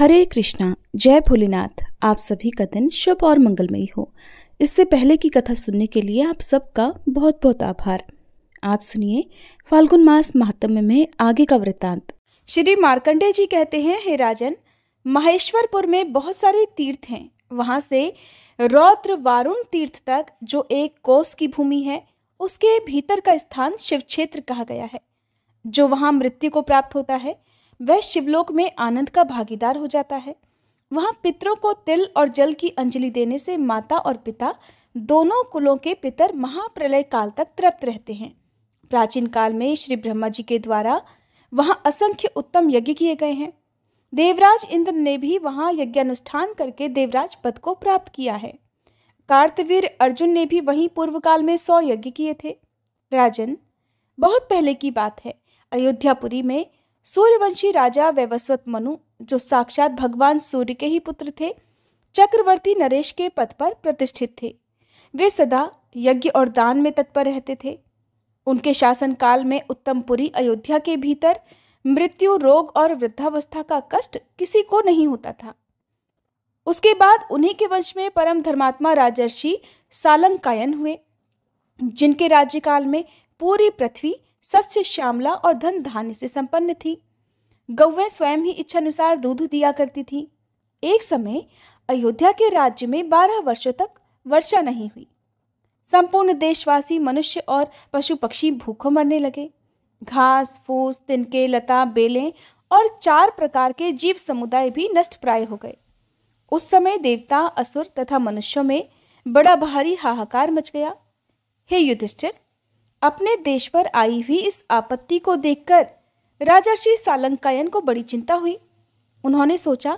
हरे कृष्णा जय भोलेनाथ आप सभी का दिन शुभ और मंगलमयी हो इससे पहले की कथा सुनने के लिए आप सबका बहुत बहुत आभार आज सुनिए फाल्गुन मास महात्म्य में आगे का वृत्तांत श्री मार्कंडे जी कहते हैं हे राजन महेश्वरपुर में बहुत सारे तीर्थ हैं वहाँ से रौद्र वारुण तीर्थ तक जो एक कोस की भूमि है उसके भीतर का स्थान शिव क्षेत्र कहा गया है जो वहाँ मृत्यु को प्राप्त होता है वह शिवलोक में आनंद का भागीदार हो जाता है वहाँ पितरों को तिल और जल की अंजलि देने से माता और पिता दोनों कुलों के पितर महाप्रलय काल तक तृप्त रहते हैं प्राचीन काल में श्री ब्रह्मा जी के द्वारा वहाँ असंख्य उत्तम यज्ञ किए गए हैं देवराज इंद्र ने भी वहाँ यज्ञानुष्ठान करके देवराज पद को प्राप्त किया है कार्तवीर अर्जुन ने भी वहीं पूर्व काल में सौ यज्ञ किए थे राजन बहुत पहले की बात है अयोध्यापुरी में सूर्यवंशी राजा वैवस्वत मनु जो साक्षात भगवान सूर्य के ही पुत्र थे चक्रवर्ती नरेश के पद पर प्रतिष्ठित थे वे सदा यज्ञ और दान में तत्पर रहते थे उनके शासनकाल में उत्तमपुरी अयोध्या के भीतर मृत्यु रोग और वृद्धावस्था का कष्ट किसी को नहीं होता था उसके बाद उन्हीं के वंश में परम धर्मात्मा राजर्षि सालंकायन हुए जिनके राज्यकाल में पूरी पृथ्वी सत्य श्यामला और धन धान्य से संपन्न थी गौवें स्वयं ही इच्छानुसार दूध दिया करती थी एक समय अयोध्या के राज्य में बारह वर्षों तक वर्षा नहीं हुई संपूर्ण देशवासी मनुष्य और पशु पक्षी भूखों मरने लगे घास फूस तिनके लता बेलें और चार प्रकार के जीव समुदाय भी नष्ट प्राय हो गए उस समय देवता असुर तथा मनुष्यों में बड़ा भारी हाहाकार मच गया हे युधिष्ठिर अपने देश पर आई हुई इस आपत्ति को देखकर राजर्षि सालंकायन को बड़ी चिंता हुई उन्होंने सोचा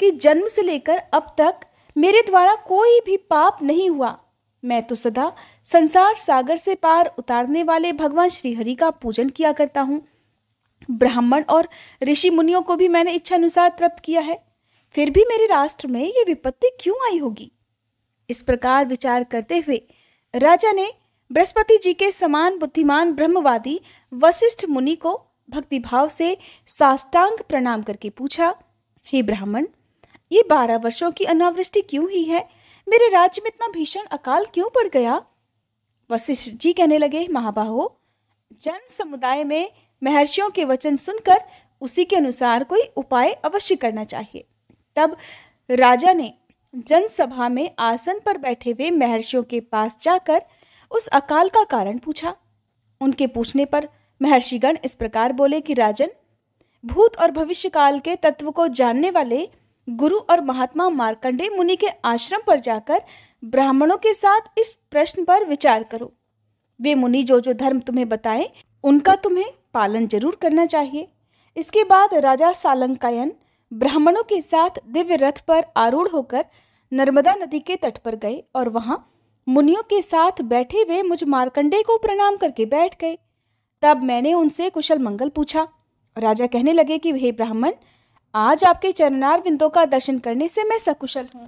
कि जन्म से लेकर अब तक मेरे द्वारा कोई भी पाप नहीं हुआ मैं तो सदा संसार सागर से पार उतारने वाले भगवान श्रीहरि का पूजन किया करता हूँ ब्राह्मण और ऋषि मुनियों को भी मैंने इच्छा अनुसार तृप्त किया है फिर भी मेरे राष्ट्र में ये विपत्ति क्यों आई होगी इस प्रकार विचार करते हुए राजा ने बृहस्पति जी के समान बुद्धिमान ब्रह्मवादी वशिष्ठ मुनि को भक्तिभाव से साष्टांग प्रणाम करके पूछा हे ब्राह्मण ये बारह वर्षों की अनावृष्टि क्यों ही है मेरे राज्य में इतना भीषण अकाल क्यों पड़ गया वशिष्ठ जी कहने लगे महाबाहो जन समुदाय में महर्षियों के वचन सुनकर उसी के अनुसार कोई उपाय अवश्य करना चाहिए तब राजा ने जनसभा में आसन पर बैठे हुए महर्षियों के पास जाकर उस अकाल का कारण पूछा उनके पूछने पर महर्षिगण इस प्रकार बोले कि राजन भूत और भविष्य काल के तत्व को जानने वाले गुरु और महात्मा मार्कंडे मुनि के आश्रम पर जाकर ब्राह्मणों के साथ इस प्रश्न पर विचार करो वे मुनि जो जो धर्म तुम्हें बताएं उनका तुम्हें पालन जरूर करना चाहिए इसके बाद राजा सालंकायन ब्राह्मणों के साथ दिव्य रथ पर आरूढ़ होकर नर्मदा नदी के तट पर गए और वहाँ मुनियों के साथ बैठे हुए मुझ मारकंडे को प्रणाम करके बैठ गए तब मैंने उनसे कुशल मंगल पूछा राजा कहने लगे कि हे ब्राह्मण आज आपके चरणार बिंदों का दर्शन करने से मैं सकुशल हूँ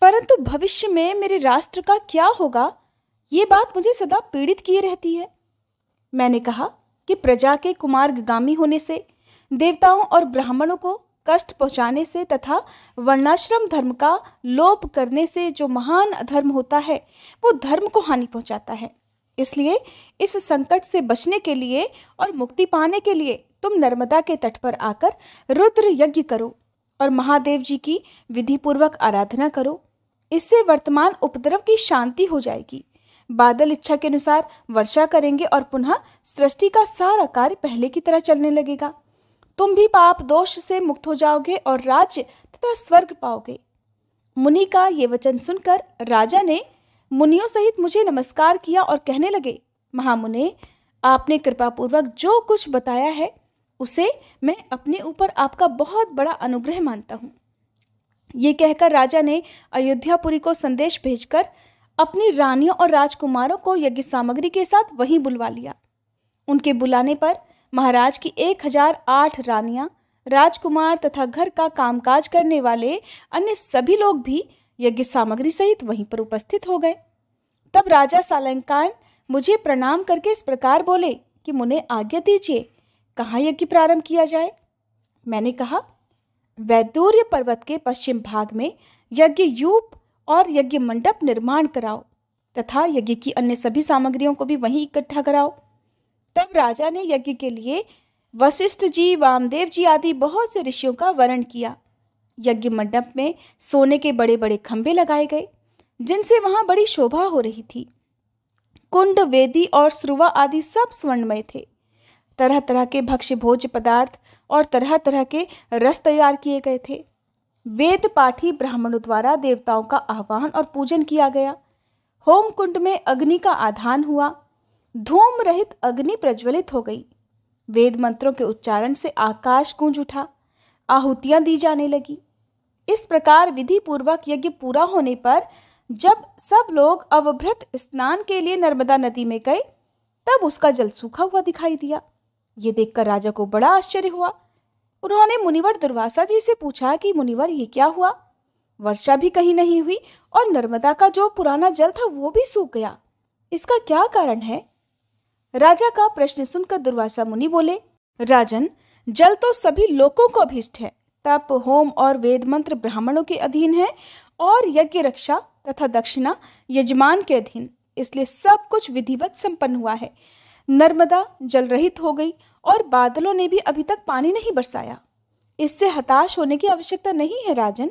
परंतु भविष्य में मेरे राष्ट्र का क्या होगा ये बात मुझे सदा पीड़ित किए रहती है मैंने कहा कि प्रजा के कुमार्गामी होने से देवताओं और ब्राह्मणों को कष्ट पहुंचाने से तथा वर्णाश्रम धर्म का लोप करने से जो महान अधर्म होता है वो धर्म को हानि पहुंचाता है इसलिए इस संकट से बचने के लिए और मुक्ति पाने के लिए तुम नर्मदा के तट पर आकर रुद्र यज्ञ करो और महादेव जी की विधिपूर्वक आराधना करो इससे वर्तमान उपद्रव की शांति हो जाएगी बादल इच्छा के अनुसार वर्षा करेंगे और पुनः सृष्टि का सारा कार्य पहले की तरह चलने लगेगा तुम भी पाप दोष से मुक्त हो जाओगे और राज्य तथा स्वर्ग पाओगे मुनि का ये वचन सुनकर राजा ने मुनियों सहित मुझे नमस्कार किया और कहने लगे महामुने आपने कृपापूर्वक जो कुछ बताया है उसे मैं अपने ऊपर आपका बहुत बड़ा अनुग्रह मानता हूँ ये कहकर राजा ने अयोध्यापुरी को संदेश भेजकर अपनी रानियों और राजकुमारों को यज्ञ सामग्री के साथ वहीं बुलवा लिया उनके बुलाने पर महाराज की एक हजार आठ रानियाँ राजकुमार तथा घर का कामकाज करने वाले अन्य सभी लोग भी यज्ञ सामग्री सहित वहीं पर उपस्थित हो गए तब राजा सालंकान मुझे प्रणाम करके इस प्रकार बोले कि मुने आज्ञा दीजिए कहाँ यज्ञ प्रारंभ किया जाए मैंने कहा वैदूर्य पर्वत के पश्चिम भाग में यज्ञ यूप और यज्ञ मंडप निर्माण कराओ तथा यज्ञ की अन्य सभी सामग्रियों को भी वहीं इकट्ठा कराओ तब राजा ने यज्ञ के लिए वशिष्ठ जी वामदेव जी आदि बहुत से ऋषियों का वर्ण किया यज्ञ मंडप में सोने के बड़े बड़े खंभे लगाए गए जिनसे वहाँ बड़ी शोभा हो रही थी कुंड वेदी और सुरुवा आदि सब स्वर्णमय थे तरह तरह के भक्ष्य भोज पदार्थ और तरह तरह के रस तैयार किए गए थे वेद पाठी ब्राह्मणों द्वारा देवताओं का आह्वान और पूजन किया गया होम कुंड में अग्नि का आधान हुआ धूम रहित अग्नि प्रज्वलित हो गई वेद मंत्रों के उच्चारण से आकाश गूंज उठा आहुतियां दी जाने लगी इस प्रकार विधि पूर्वक यज्ञ पूरा होने पर जब सब लोग अवभृत स्नान के लिए नर्मदा नदी में गए तब उसका जल सूखा हुआ दिखाई दिया ये देखकर राजा को बड़ा आश्चर्य हुआ उन्होंने मुनिवर दुर्वासा जी से पूछा कि मुनिवर ये क्या हुआ वर्षा भी कहीं नहीं हुई और नर्मदा का जो पुराना जल था वो भी सूख गया इसका क्या कारण है राजा का प्रश्न सुनकर दुर्वासा मुनि बोले राजन जल तो सभी लोगों को अभिष्ट है तप होम और वेद मंत्र ब्राह्मणों के अधीन है और यज्ञ रक्षा तथा दक्षिणा यजमान के अधीन इसलिए सब कुछ विधिवत संपन्न हुआ है नर्मदा जल रहित हो गई और बादलों ने भी अभी तक पानी नहीं बरसाया इससे हताश होने की आवश्यकता नहीं है राजन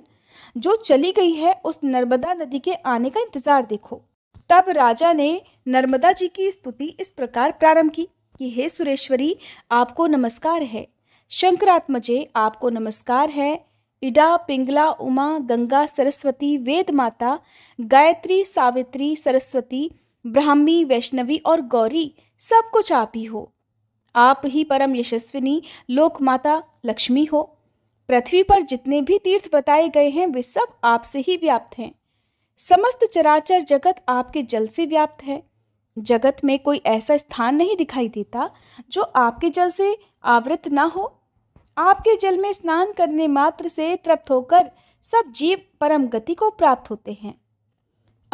जो चली गई है उस नर्मदा नदी के आने का इंतजार देखो तब राजा ने नर्मदा जी की स्तुति इस प्रकार प्रारंभ की कि हे सुरेश्वरी आपको नमस्कार है शंकरात्मजे आपको नमस्कार है इडा पिंगला उमा गंगा सरस्वती वेद माता गायत्री सावित्री सरस्वती ब्राह्मी वैष्णवी और गौरी सब कुछ आप ही हो आप ही परम यशस्विनी लोकमाता लक्ष्मी हो पृथ्वी पर जितने भी तीर्थ बताए गए हैं वे सब आपसे ही व्याप्त हैं समस्त चराचर जगत आपके जल से व्याप्त है जगत में कोई ऐसा स्थान नहीं दिखाई देता जो आपके जल से आवृत ना हो आपके जल में स्नान करने मात्र से तृप्त होकर सब जीव परम गति को प्राप्त होते हैं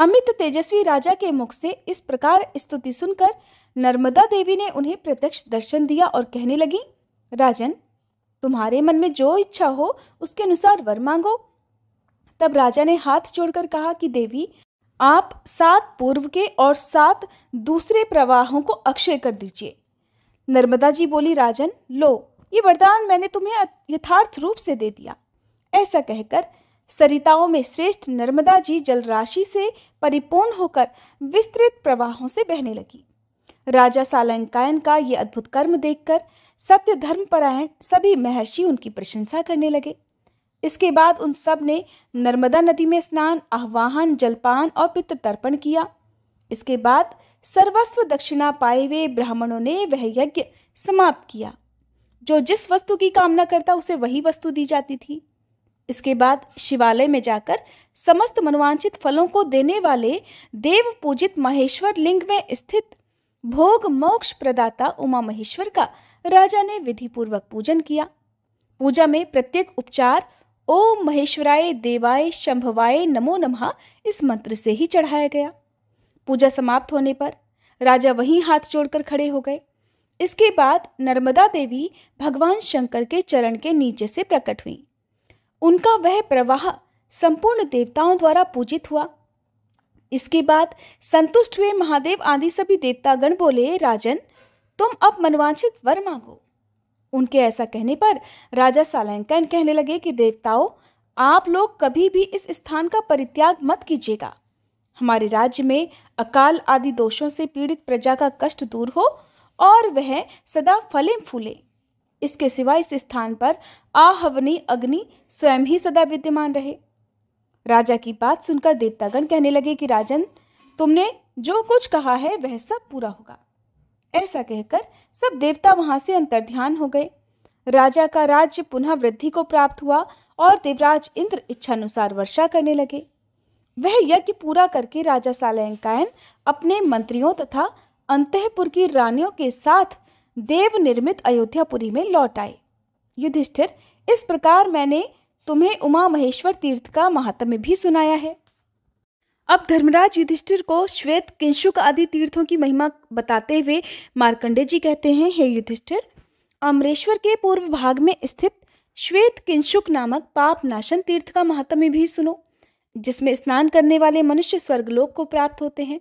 अमित तेजस्वी राजा के मुख से इस प्रकार स्तुति सुनकर नर्मदा देवी ने उन्हें प्रत्यक्ष दर्शन दिया और कहने लगी राजन तुम्हारे मन में जो इच्छा हो उसके अनुसार वर मांगो तब राजा ने हाथ जोड़कर कहा कि देवी आप सात पूर्व के और सात दूसरे प्रवाहों को अक्षय कर दीजिए नर्मदा जी बोली राजन लो ये वरदान मैंने तुम्हें यथार्थ रूप से दे दिया ऐसा कहकर सरिताओं में श्रेष्ठ नर्मदा जी जलराशि से परिपूर्ण होकर विस्तृत प्रवाहों से बहने लगी राजा सालंकायन का ये अद्भुत कर्म देखकर सत्य धर्मपरायण सभी महर्षि उनकी प्रशंसा करने लगे इसके बाद उन सब ने नर्मदा नदी में स्नान आह्वाहन जलपान और पित्त तर्पण किया इसके बाद सर्वस्व दक्षिणा पाए हुए ब्राह्मणों ने वह यज्ञ समाप्त किया जो जिस वस्तु की कामना करता उसे वही वस्तु दी जाती थी इसके बाद शिवालय में जाकर समस्त मनोवांछित फलों को देने वाले देव पूजित महेश्वर लिंग में स्थित भोग मोक्ष प्रदाता उमा महेश्वर का राजा ने विधिपूर्वक पूजन किया पूजा में प्रत्येक उपचार ओम महेश्वराय देवाय शंभवाय नमो नमः इस मंत्र से ही चढ़ाया गया पूजा समाप्त होने पर राजा वहीं हाथ जोड़कर खड़े हो गए इसके बाद नर्मदा देवी भगवान शंकर के चरण के नीचे से प्रकट हुई उनका वह प्रवाह संपूर्ण देवताओं द्वारा पूजित हुआ इसके बाद संतुष्ट हुए महादेव आदि सभी देवतागण बोले राजन तुम अब मनवांछित वर मांगो उनके ऐसा कहने पर राजा सालंकन कहने लगे कि देवताओं आप लोग कभी भी इस स्थान का परित्याग मत कीजिएगा हमारे राज्य में अकाल आदि दोषों से पीड़ित प्रजा का कष्ट दूर हो और वह सदा फले फूले इसके सिवा इस स्थान पर आहवनी अग्नि स्वयं ही सदा विद्यमान रहे राजा की बात सुनकर देवतागण कहने लगे कि राजन तुमने जो कुछ कहा है वह सब पूरा होगा ऐसा कहकर सब देवता वहां से अंतर्ध्यान हो गए राजा का राज्य पुनः वृद्धि को प्राप्त हुआ और देवराज इंद्र इच्छानुसार वर्षा करने लगे वह यज्ञ पूरा करके राजा सालयंकायन अपने मंत्रियों तथा अंतपुर की रानियों के साथ देव निर्मित अयोध्यापुरी में लौट आए युधिष्ठिर इस प्रकार मैंने तुम्हें उमा महेश्वर तीर्थ का महात्म्य भी सुनाया है अब धर्मराज युधिष्ठिर को श्वेत किंशुक आदि तीर्थों की महिमा बताते हुए मार्कंडे जी कहते हैं हे युधिष्ठिर अमरेश्वर के पूर्व भाग में स्थित श्वेत किंशुक नामक पाप नाशन तीर्थ का महात्म्य भी सुनो जिसमें स्नान करने वाले मनुष्य स्वर्गलोक को प्राप्त होते हैं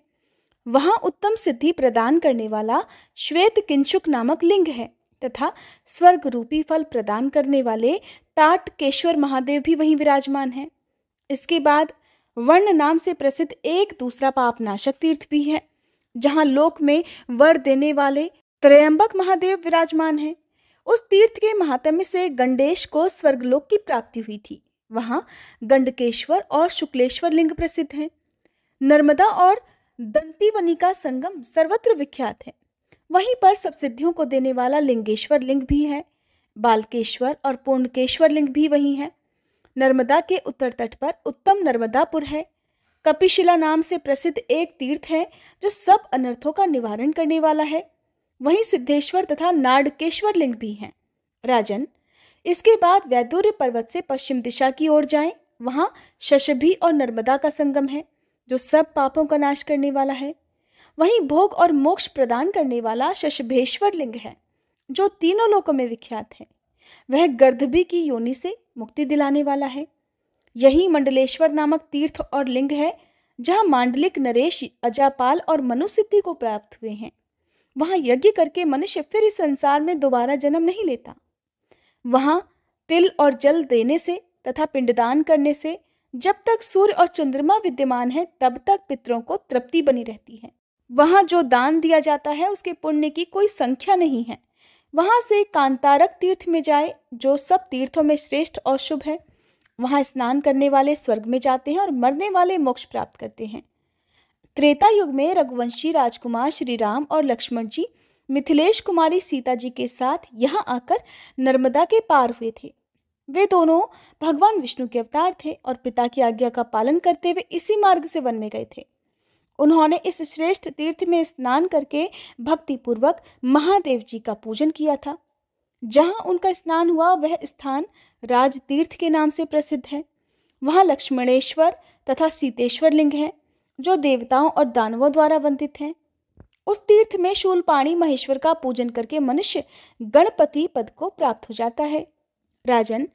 वहाँ उत्तम सिद्धि प्रदान करने वाला श्वेत किंचुक नामक लिंग है तथा स्वर्ग रूपी फल प्रदान करने वाले ताट केश्वर महादेव भी वहीं विराजमान हैं इसके बाद वर्ण नाम से प्रसिद्ध एक दूसरा पापनाशक तीर्थ भी है जहाँ लोक में वर देने वाले त्रयंबक महादेव विराजमान हैं उस तीर्थ के महात्म्य से गंडेश को स्वर्गलोक की प्राप्ति हुई थी वहाँ गंडकेश्वर और शुक्लेश्वर लिंग प्रसिद्ध हैं नर्मदा और दंतीवनी का संगम सर्वत्र विख्यात है वहीं पर सब सिद्धियों को देने वाला लिंगेश्वर लिंग भी है बालकेश्वर और पूर्णकेश्वर लिंग भी वहीं है नर्मदा के उत्तर तट पर उत्तम नर्मदापुर है कपिशिला नाम से प्रसिद्ध एक तीर्थ है जो सब अनर्थों का निवारण करने वाला है वहीं सिद्धेश्वर तथा नाडकेश्वर लिंग भी हैं राजन इसके बाद वैदूर्य पर्वत से पश्चिम दिशा की ओर जाएं वहाँ शशभी और नर्मदा का संगम है जो सब पापों का नाश करने वाला है वहीं भोग और मोक्ष प्रदान करने वाला शशभेश्वर लिंग है जो तीनों लोकों में विख्यात है वह गर्दभी की योनि से मुक्ति दिलाने वाला है यही मंडलेश्वर नामक तीर्थ और लिंग है जहाँ मांडलिक नरेश अजापाल और मनुसिद्धि को प्राप्त हुए हैं वहाँ यज्ञ करके मनुष्य फिर इस संसार में दोबारा जन्म नहीं लेता वहाँ तिल और जल देने से तथा पिंडदान करने से जब तक सूर्य और चंद्रमा विद्यमान है तब तक पितरों को तृप्ति बनी रहती है वहाँ जो दान दिया जाता है उसके पुण्य की कोई संख्या नहीं है वहाँ से कांतारक तीर्थ में जाए जो सब तीर्थों में श्रेष्ठ और शुभ है वहाँ स्नान करने वाले स्वर्ग में जाते हैं और मरने वाले मोक्ष प्राप्त करते हैं त्रेता युग में रघुवंशी राजकुमार श्री राम और लक्ष्मण जी मिथिलेश कुमारी सीता जी के साथ यहाँ आकर नर्मदा के पार हुए थे वे दोनों भगवान विष्णु के अवतार थे और पिता की आज्ञा का पालन करते हुए इसी मार्ग से वन में गए थे उन्होंने इस श्रेष्ठ तीर्थ में स्नान करके भक्तिपूर्वक महादेव जी का पूजन किया था जहाँ उनका स्नान हुआ वह स्थान राजतीर्थ के नाम से प्रसिद्ध है वहाँ लक्ष्मणेश्वर तथा सीतेश्वर लिंग हैं जो देवताओं और दानवों द्वारा वंदित हैं उस तीर्थ में शूलपाणी महेश्वर का पूजन करके मनुष्य गणपति पद को प्राप्त हो जाता है राजन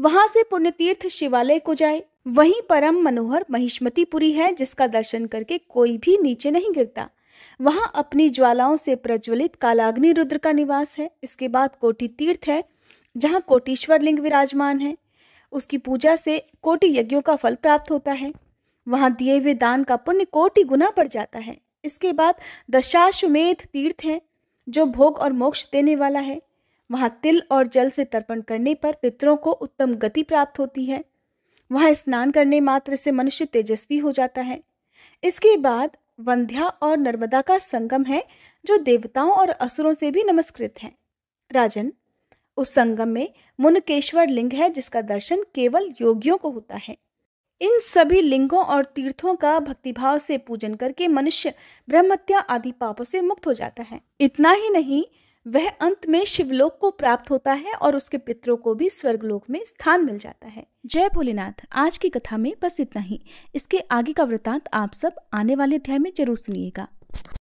वहाँ से पुण्यतीर्थ शिवालय को जाए वहीं परम मनोहर महिष्मतीपुरी है जिसका दर्शन करके कोई भी नीचे नहीं गिरता वहां अपनी ज्वालाओं से प्रज्वलित कालाग्नि रुद्र का निवास है इसके बाद कोटि तीर्थ है जहाँ कोटीश्वर लिंग विराजमान है उसकी पूजा से कोटि यज्ञों का फल प्राप्त होता है वहाँ दिए हुए दान का पुण्य कोटि गुना बढ़ जाता है इसके बाद दशाश्वमेध तीर्थ है जो भोग और मोक्ष देने वाला है वहाँ तिल और जल से तर्पण करने पर पितरों को उत्तम गति प्राप्त होती है वहाँ स्नान करने मात्र से मनुष्य तेजस्वी हो जाता है इसके बाद वंध्या और नर्मदा का संगम है जो देवताओं और असुरों से भी नमस्कृत है राजन उस संगम में मुनकेश्वर लिंग है जिसका दर्शन केवल योगियों को होता है इन सभी लिंगों और तीर्थों का भक्तिभाव से पूजन करके मनुष्य ब्रह्मत्या आदि पापों से मुक्त हो जाता है इतना ही नहीं वह अंत में शिवलोक को प्राप्त होता है और उसके पितरों को भी स्वर्गलोक में स्थान मिल जाता है जय भोलेनाथ आज की कथा में बस इतना ही इसके आगे का वृतांत आप सब आने वाले अध्याय में जरूर सुनिएगा